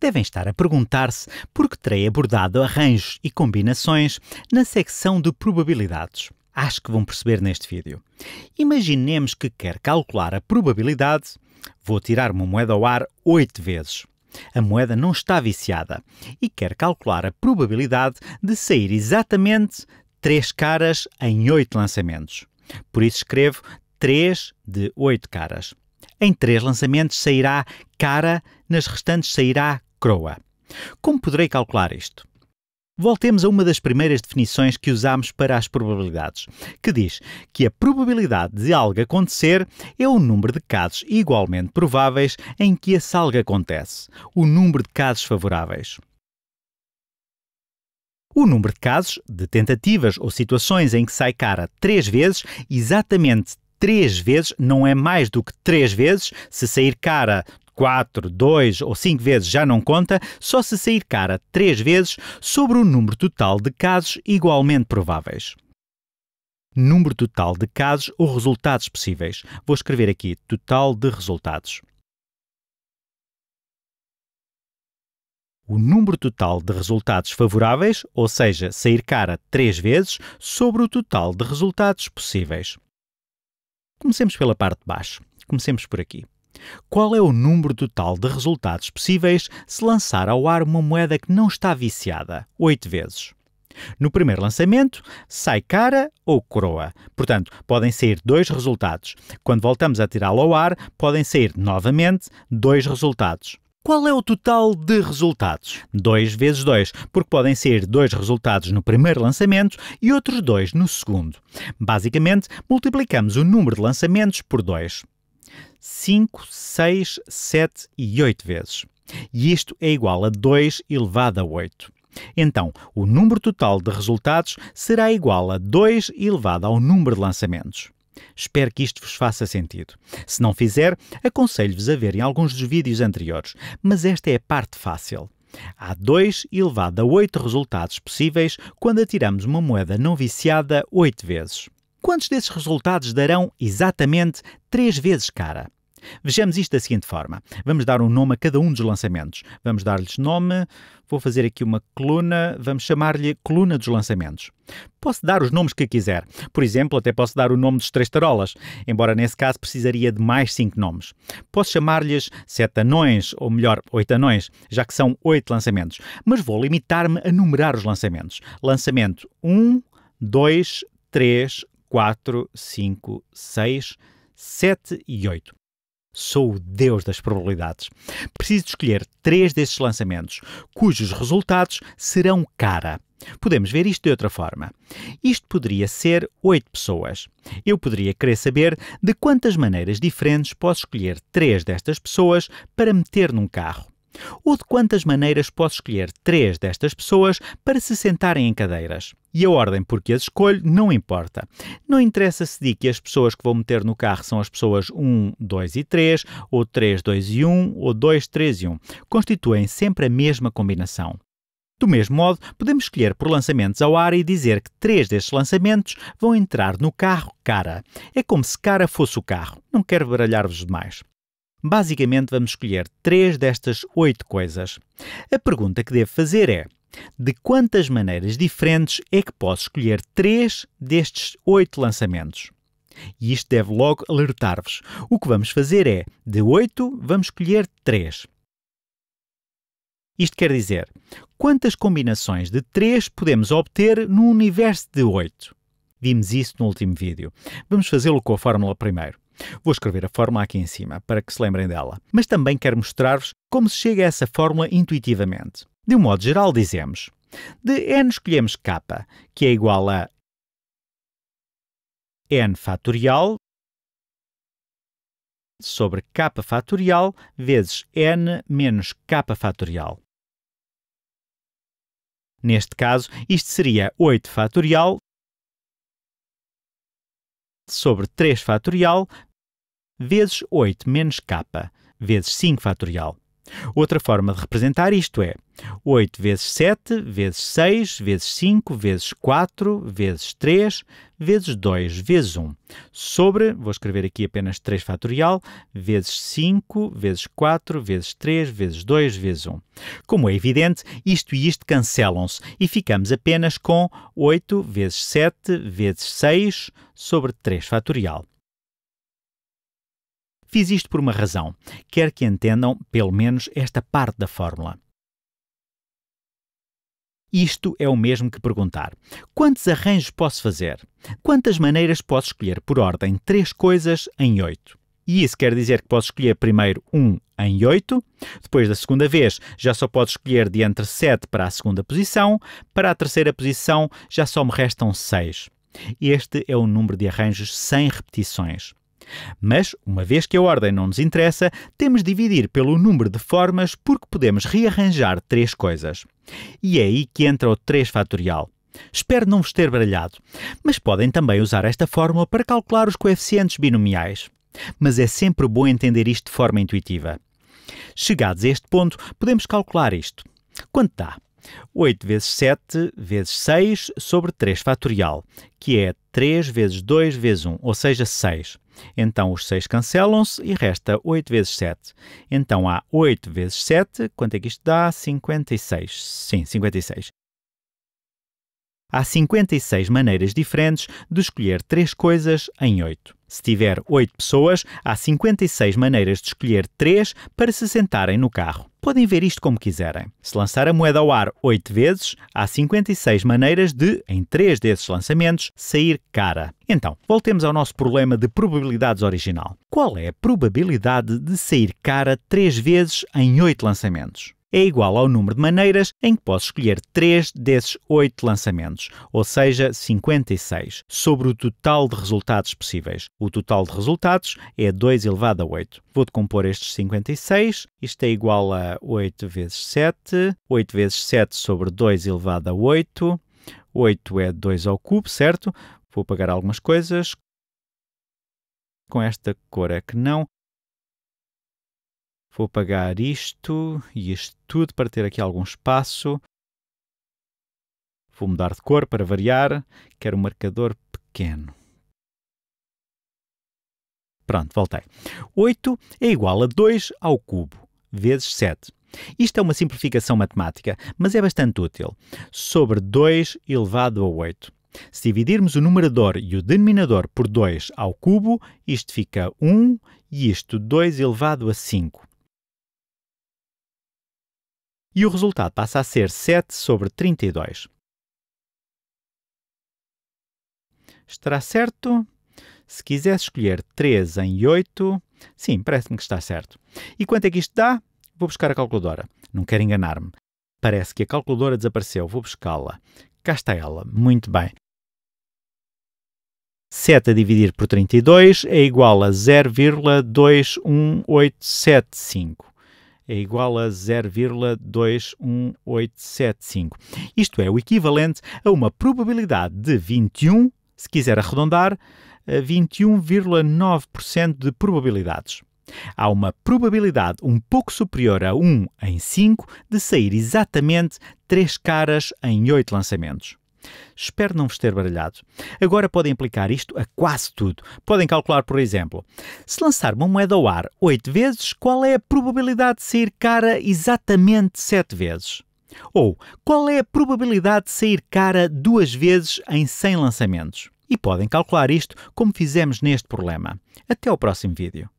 devem estar a perguntar-se por que terei abordado arranjos e combinações na secção de probabilidades. Acho que vão perceber neste vídeo. Imaginemos que quer calcular a probabilidade. Vou tirar uma moeda ao ar oito vezes. A moeda não está viciada e quer calcular a probabilidade de sair exatamente três caras em oito lançamentos. Por isso escrevo 3 de 8 caras. Em três lançamentos sairá cara, nas restantes sairá CROA. Como poderei calcular isto? Voltemos a uma das primeiras definições que usámos para as probabilidades, que diz que a probabilidade de algo acontecer é o número de casos igualmente prováveis em que essa algo acontece, o número de casos favoráveis. O número de casos, de tentativas ou situações em que sai cara três vezes, exatamente três vezes, não é mais do que três vezes. Se sair cara quatro, dois ou cinco vezes já não conta, só se sair cara três vezes sobre o número total de casos igualmente prováveis. Número total de casos ou resultados possíveis. Vou escrever aqui total de resultados. o número total de resultados favoráveis, ou seja, sair cara três vezes, sobre o total de resultados possíveis. Comecemos pela parte de baixo. Comecemos por aqui. Qual é o número total de resultados possíveis se lançar ao ar uma moeda que não está viciada, oito vezes? No primeiro lançamento, sai cara ou coroa. Portanto, podem sair dois resultados. Quando voltamos a tirá la ao ar, podem sair novamente dois resultados. Qual é o total de resultados? 2 vezes 2, porque podem sair dois resultados no primeiro lançamento e outros dois no segundo. Basicamente, multiplicamos o número de lançamentos por 2. 5, 6, 7 e 8 vezes. E isto é igual a 2 elevado a 8. Então, o número total de resultados será igual a 2 elevado ao número de lançamentos. Espero que isto vos faça sentido. Se não fizer, aconselho-vos a verem alguns dos vídeos anteriores, mas esta é a parte fácil. Há 2 elevado a 8 resultados possíveis quando atiramos uma moeda não viciada 8 vezes. Quantos desses resultados darão exatamente três vezes cara? Vejamos isto da seguinte forma. Vamos dar um nome a cada um dos lançamentos. Vamos dar-lhes nome, vou fazer aqui uma coluna, vamos chamar-lhe coluna dos lançamentos. Posso dar os nomes que quiser. Por exemplo, até posso dar o nome dos três tarolas, embora nesse caso precisaria de mais cinco nomes. Posso chamar-lhes sete anões, ou melhor, oito anões, já que são oito lançamentos. Mas vou limitar-me a numerar os lançamentos. Lançamento 1, 2, 3, 4, 5, 6, 7 e 8. Sou o deus das probabilidades. Preciso escolher três destes lançamentos, cujos resultados serão cara. Podemos ver isto de outra forma. Isto poderia ser oito pessoas. Eu poderia querer saber de quantas maneiras diferentes posso escolher três destas pessoas para meter num carro. Ou de quantas maneiras posso escolher três destas pessoas para se sentarem em cadeiras? E a ordem por que as escolho não importa. Não interessa se digo que as pessoas que vou meter no carro são as pessoas 1, 2 e 3, ou 3, 2 e 1, ou 2, 3 e 1. Constituem sempre a mesma combinação. Do mesmo modo, podemos escolher por lançamentos ao ar e dizer que três destes lançamentos vão entrar no carro cara. É como se cara fosse o carro. Não quero baralhar-vos demais. Basicamente, vamos escolher três destas oito coisas. A pergunta que devo fazer é: de quantas maneiras diferentes é que posso escolher três destes oito lançamentos? E isto deve logo alertar-vos. O que vamos fazer é, de oito, vamos escolher três. Isto quer dizer, quantas combinações de 3 podemos obter num universo de 8? Vimos isso no último vídeo. Vamos fazê-lo com a fórmula primeiro. Vou escrever a fórmula aqui em cima para que se lembrem dela, mas também quero mostrar-vos como se chega a essa fórmula intuitivamente. De um modo geral, dizemos: de n escolhemos k, que é igual a n fatorial sobre k fatorial vezes n menos k fatorial. Neste caso, isto seria 8 fatorial sobre 3 fatorial vezes 8 menos k, vezes 5 fatorial. Outra forma de representar isto é 8 vezes 7, vezes 6, vezes 5, vezes 4, vezes 3, vezes 2, vezes 1, sobre, vou escrever aqui apenas 3 fatorial, vezes 5, vezes 4, vezes 3, vezes 2, vezes 1. Como é evidente, isto e isto cancelam-se e ficamos apenas com 8 vezes 7, vezes 6, sobre 3 fatorial. Fiz isto por uma razão. Quero que entendam, pelo menos, esta parte da fórmula. Isto é o mesmo que perguntar: quantos arranjos posso fazer? Quantas maneiras posso escolher por ordem três coisas em oito? E isso quer dizer que posso escolher primeiro um em oito, depois da segunda vez já só posso escolher de entre sete para a segunda posição, para a terceira posição já só me restam seis. Este é o número de arranjos sem repetições. Mas, uma vez que a ordem não nos interessa, temos de dividir pelo número de formas porque podemos rearranjar três coisas. E é aí que entra o 3 fatorial. Espero não vos ter baralhado, mas podem também usar esta fórmula para calcular os coeficientes binomiais. Mas é sempre bom entender isto de forma intuitiva. Chegados a este ponto, podemos calcular isto. Quanto dá? 8 vezes 7 vezes 6 sobre 3 fatorial, que é 3 vezes 2 vezes 1, ou seja, 6. Então os 6 cancelam-se e resta 8 vezes 7. Então há 8 vezes 7, quanto é que isto dá? 56. Sim, 56. Há 56 maneiras diferentes de escolher três coisas em 8. Se tiver 8 pessoas, há 56 maneiras de escolher 3 para se sentarem no carro. Podem ver isto como quiserem. Se lançar a moeda ao ar 8 vezes, há 56 maneiras de, em 3 desses lançamentos, sair cara. Então, voltemos ao nosso problema de probabilidades original. Qual é a probabilidade de sair cara 3 vezes em 8 lançamentos? é igual ao número de maneiras em que posso escolher 3 desses 8 lançamentos, ou seja, 56, sobre o total de resultados possíveis. O total de resultados é 2 elevado a 8. Vou decompor estes 56. Isto é igual a 8 vezes 7. 8 vezes 7 sobre 2 elevado a 8. 8 é 2 ao cubo, certo? Vou apagar algumas coisas. Com esta cor é que não. Vou apagar isto e isto tudo para ter aqui algum espaço. Vou mudar de cor para variar. Quero um marcador pequeno. Pronto, voltei. 8 é igual a 2 ao cubo, vezes 7. Isto é uma simplificação matemática, mas é bastante útil. Sobre 2 elevado a 8. Se dividirmos o numerador e o denominador por 2 ao cubo, isto fica 1 e isto 2 elevado a 5. E o resultado passa a ser 7 sobre 32. Estará certo? Se quisesse escolher 3 em 8, sim, parece-me que está certo. E quanto é que isto dá? Vou buscar a calculadora. Não quero enganar-me. Parece que a calculadora desapareceu. Vou buscá-la. Cá está ela. Muito bem. 7 a dividir por 32 é igual a 0,21875. É igual a 0,21875. Isto é o equivalente a uma probabilidade de 21, se quiser arredondar, 21,9% de probabilidades. Há uma probabilidade um pouco superior a 1 em 5 de sair exatamente 3 caras em 8 lançamentos. Espero não vos ter baralhado. Agora podem aplicar isto a quase tudo. Podem calcular, por exemplo, se lançar uma moeda ao ar 8 vezes, qual é a probabilidade de sair cara exatamente 7 vezes? Ou qual é a probabilidade de sair cara duas vezes em 100 lançamentos? e podem calcular isto como fizemos neste problema. Até ao próximo vídeo.